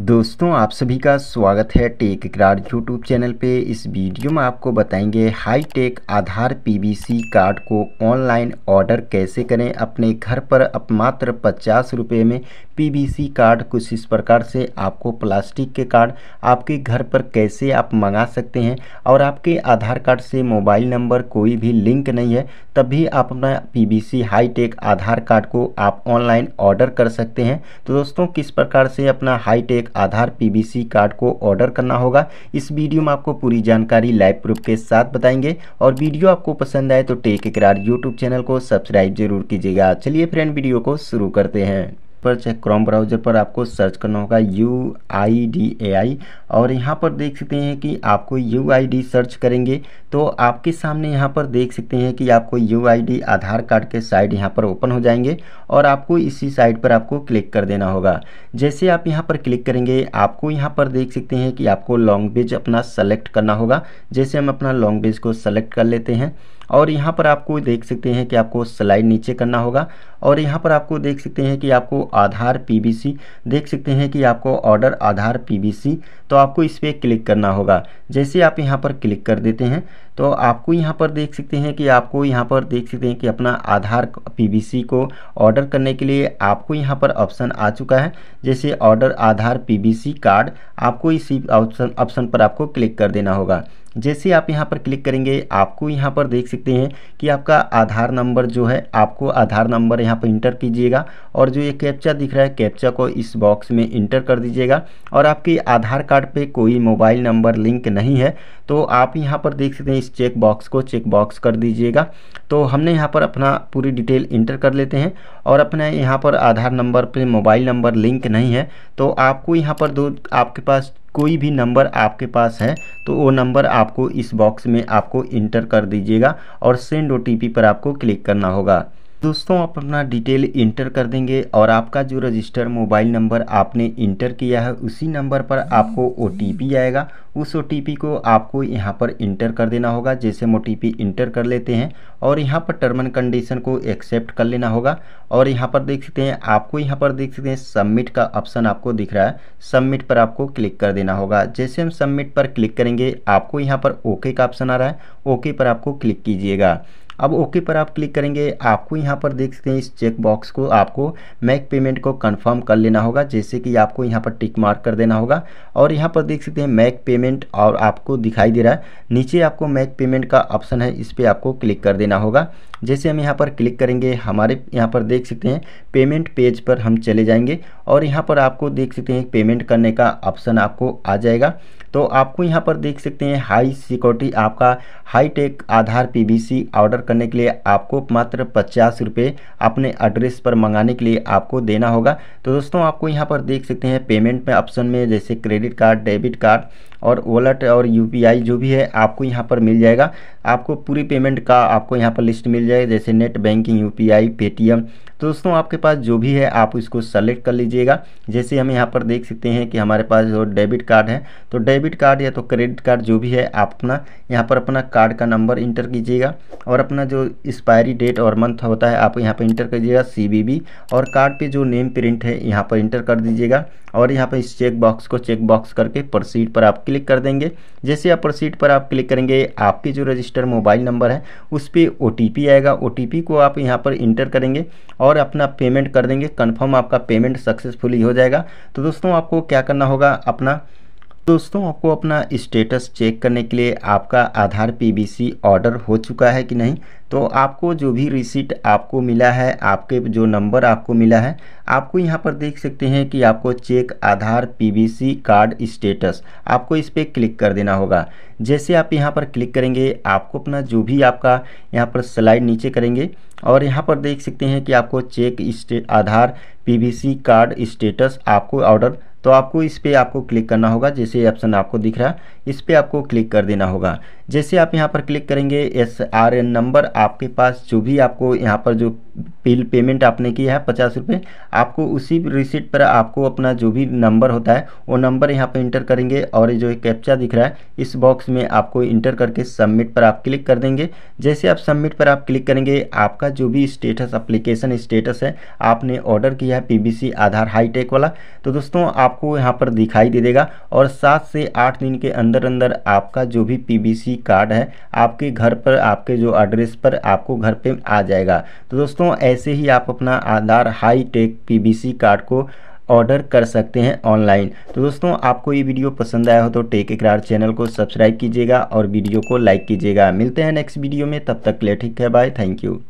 दोस्तों आप सभी का स्वागत है टेक इकरार यूट्यूब चैनल पे इस वीडियो में आपको बताएंगे high tech Aadhaar PVC card को ऑनलाइन ऑर्डर कैसे करें अपने घर पर अपमात्र मात्र पचास रुपये में पीबीसी कार्ड कुछ इस प्रकार से आपको प्लास्टिक के कार्ड आपके घर पर कैसे आप मंगा सकते हैं और आपके आधार कार्ड से मोबाइल नंबर कोई भी लिंक नहीं है तब भी आप अपना PVC high tech Aadhaar card को आप ऑनलाइन ऑर्डर कर सकते हैं तो दोस्तों किस प्रकार से अपना हाई टेक एक आधार पीबीसी कार्ड को ऑर्डर करना होगा इस वीडियो में आपको पूरी जानकारी लाइव प्रूफ के साथ बताएंगे और वीडियो आपको पसंद आए तो टेक इकरार यूट्यूब चैनल को सब्सक्राइब जरूर कीजिएगा चलिए फ्रेंड वीडियो को शुरू करते हैं पर चाहे क्रोम ब्राउज़र पर आपको सर्च करना होगा यू आई डी ए आई और यहाँ पर देख सकते हैं कि आपको यू आई डी सर्च करेंगे तो आपके सामने यहाँ पर देख सकते हैं कि आपको U I D Aadhaar card के साइड यहाँ पर ओपन हो जाएंगे और आपको इसी साइड पर आपको क्लिक कर देना होगा जैसे आप यहाँ पर क्लिक करेंगे आपको यहाँ पर देख सकते हैं कि आपको लॉन्ग बेज अपना सेलेक्ट करना होगा जैसे हम अपना लॉन्ग बेज को सेलेक्ट कर लेते हैं और यहाँ पर आपको देख सकते हैं कि आपको स्लाइड नीचे करना होगा और यहाँ पर आपको देख सकते हैं कि आपको आधार पीबीसी देख सकते हैं कि आपको ऑर्डर आधार पीबीसी तो आपको इस पर क्लिक करना होगा जैसे आप यहाँ पर क्लिक कर देते हैं तो आपको यहाँ पर देख सकते हैं कि आपको यहाँ पर देख सकते हैं कि अपना आधार पीबीसी को ऑर्डर करने के लिए आपको यहाँ पर ऑप्शन आ चुका है जैसे ऑर्डर आधार पीबीसी कार्ड आपको इसी ऑप्शन ऑप्शन पर आपको क्लिक कर देना होगा जैसे आप यहाँ पर क्लिक करेंगे आपको यहाँ पर देख सकते हैं कि आपका आधार नंबर जो है आपको आधार नंबर यहाँ पर इंटर कीजिएगा और जो ये कैप्चा दिख रहा है कैप्चा को इस बॉक्स में इंटर कर दीजिएगा और आपके आधार कार्ड पर कोई मोबाइल नंबर लिंक नहीं है तो आप यहाँ पर देख सकते हैं इस चेक बॉक्स को चेक बॉक्स कर दीजिएगा तो हमने यहाँ पर अपना पूरी डिटेल इंटर कर लेते हैं और अपने यहाँ पर आधार नंबर पर मोबाइल नंबर लिंक नहीं है तो आपको यहाँ पर दो आपके पास कोई भी नंबर आपके पास है तो वो नंबर आपको इस बॉक्स में आपको इंटर कर दीजिएगा और सेंड ओ पर आपको क्लिक करना होगा दोस्तों आप अपना डिटेल इंटर कर देंगे और आपका जो रजिस्टर मोबाइल नंबर आपने इंटर किया है उसी नंबर पर आपको ओ आएगा उस ओ को आपको यहाँ पर इंटर कर देना होगा जैसे हम ओ इंटर कर लेते हैं और यहाँ पर टर्म एंड कंडीशन को एक्सेप्ट कर लेना होगा और यहाँ पर देख सकते हैं आपको यहाँ पर देख सकते हैं सबमिट का ऑप्शन आपको दिख रहा है सबमिट पर आपको क्लिक कर देना होगा जैसे हम सबमिट पर क्लिक करेंगे आपको यहाँ पर ओके का ऑप्शन आ रहा है ओके पर आपको क्लिक कीजिएगा अब ओके पर आप क्लिक करेंगे आपको यहाँ पर देख सकते हैं इस चेक बॉक्स को आपको मैक पेमेंट को कंफर्म कर लेना होगा जैसे कि आपको यहाँ पर टिक मार्क कर देना होगा और यहाँ पर देख सकते हैं मैक पेमेंट और आपको दिखाई दे रहा है नीचे आपको मैक पेमेंट का ऑप्शन है इस पर आपको क्लिक कर देना होगा जैसे हम यहाँ पर क्लिक करेंगे हमारे यहाँ पर देख सकते हैं पेमेंट पेज पर हम चले जाएंगे और यहाँ पर आपको देख सकते हैं पेमेंट करने का ऑप्शन आपको आ जाएगा तो आपको यहाँ पर देख सकते हैं हाई सिक्योरिटी आपका high tech Aadhaar PVC order करने के लिए आपको मात्र पचास रुपये अपने एड्रेस पर मंगाने के लिए आपको देना होगा तो दोस्तों आपको यहाँ पर देख सकते हैं पेमेंट में ऑप्शन में जैसे क्रेडिट कार्ड डेबिट कार्ड और वॉलेट और यू जो भी है आपको यहाँ पर मिल जाएगा आपको पूरी पेमेंट का आपको यहाँ पर लिस्ट मिल जाएगा जैसे नेट बैंकिंग यू पेटीएम तो दोस्तों आपके पास जो भी है आप इसको सेलेक्ट कर लीजिएगा जैसे हम यहाँ पर देख सकते हैं कि हमारे पास जो डेबिट कार्ड है तो डेबिट कार्ड या तो क्रेडिट कार्ड जो भी है आप अपना यहाँ पर अपना कार्ड का नंबर इंटर कीजिएगा और अपना जो एक्सपायरी डेट और मंथ होता है आप यहाँ पर इंटर कीजिएगा सी और कार्ड पर जो नेम प्रिंट है यहाँ पर इंटर कर दीजिएगा और यहाँ पर इस चेक बॉक्स को चेक बॉक्स करके प्रसीड पर आप क्लिक कर देंगे जैसे आप प्रसीड पर आप क्लिक करेंगे आपके जो रजिस्टर मोबाइल नंबर है उस पर ओ आएगा ओ को आप यहाँ पर इंटर करेंगे और अपना पेमेंट कर देंगे कन्फर्म आपका पेमेंट सक्सेसफुली हो जाएगा तो दोस्तों आपको क्या करना होगा अपना दोस्तों आपको अपना स्टेटस चेक करने के लिए आपका आधार पीबीसी ऑर्डर हो चुका है कि नहीं तो आपको जो भी रिसीट आपको मिला है आपके जो नंबर आपको मिला है आपको यहाँ पर देख सकते हैं कि आपको check Aadhaar PVC card status आपको इस पर क्लिक कर देना होगा जैसे आप यहाँ पर क्लिक करेंगे आपको अपना जो भी आपका यहाँ पर स्लाइड नीचे करेंगे और यहाँ पर देख सकते हैं कि आपको check Aadhaar P card status आपको ऑर्डर तो आपको इस पर आपको क्लिक करना होगा जैसे ऑप्शन आपको दिख रहा है इस पर आपको क्लिक कर देना होगा जैसे आप यहाँ पर क्लिक करेंगे एस आर एन नंबर आपके पास जो भी आपको यहाँ पर जो बिल पेमेंट आपने किया है पचास रुपये आपको उसी रिसिट पर आपको अपना जो भी नंबर होता है वो नंबर यहाँ पर इंटर करेंगे और जो कैप्चा दिख रहा है इस बॉक्स में आपको इंटर करके सबमिट पर आप क्लिक कर देंगे जैसे आप सबमिट पर आप क्लिक करेंगे आपका जो भी स्टेटस अप्लीकेशन स्टेटस है आपने ऑर्डर किया है पी आधार हाईटेक वाला तो दोस्तों आपको यहाँ पर दिखाई दे देगा और सात से आठ दिन के अंदर अंदर आपका जो भी पी कार्ड है आपके घर पर आपके जो एड्रेस पर आपको घर पर आ जाएगा तो दोस्तों दोस्तों ऐसे ही आप अपना Aadhaar high tech PVC card को ऑर्डर कर सकते हैं ऑनलाइन तो दोस्तों आपको ये वीडियो पसंद आया हो तो टेक इकरार चैनल को सब्सक्राइब कीजिएगा और वीडियो को लाइक कीजिएगा मिलते हैं नेक्स्ट वीडियो में तब तक ले ठीक है बाय थैंक यू